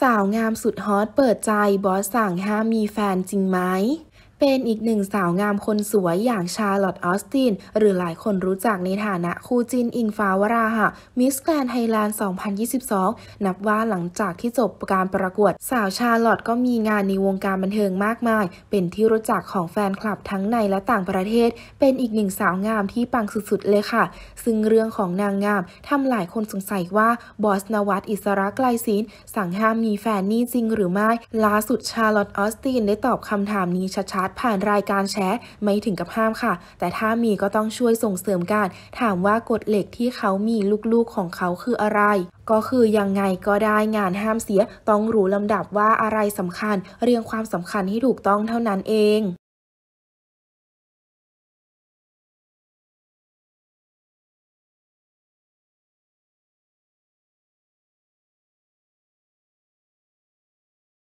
สาวงามสุดฮอตเปิดใจบอสสั่งห้ามมีแฟนจริงไหมเป็นอีกหนึ่งสาวงามคนสวยอย่างชาร์ลอตต์ออสตินหรือหลายคนรู้จักในฐานะคู่จินอิงฟ้าวราหะมิสแกรนไทยแลนด์ 2022 นับว่าหลังจากที่จบการประกวด สาวชาร์ลอตต์ก็มีงานในวงการบันเทิงมากมาย เป็นที่รู้จักของแฟนคลับทั้งในและต่างประเทศ เป็นอีกหนึ่งสาวงามที่ปังสุดๆเลยค่ะ ซึ่งเรื่องของนางงามทำหลายคนสงสัยว่าบอสนวัตอิสระไกลศีลสั่งห้ามมีแฟนนี่จริง หรือไม่ล่าสุดชาร์ลอตต์ออสตินได้ตอบคำถามนี้ชัดผ่านรายการแชร์ไม่ถึงกับห้ามค่ะ แต่ถ้ามีก็ต้องช่วยส่งเสริมการถามว่ากฎเหล็กที่เขามีลูกๆของเขาคืออะไร ก็คือยังไงก็ได้งานห้ามเสียต้องรู้ลำดับว่าอะไรสำคัญ เรียงความสำคัญให้ถูกต้องเท่านั้นเอง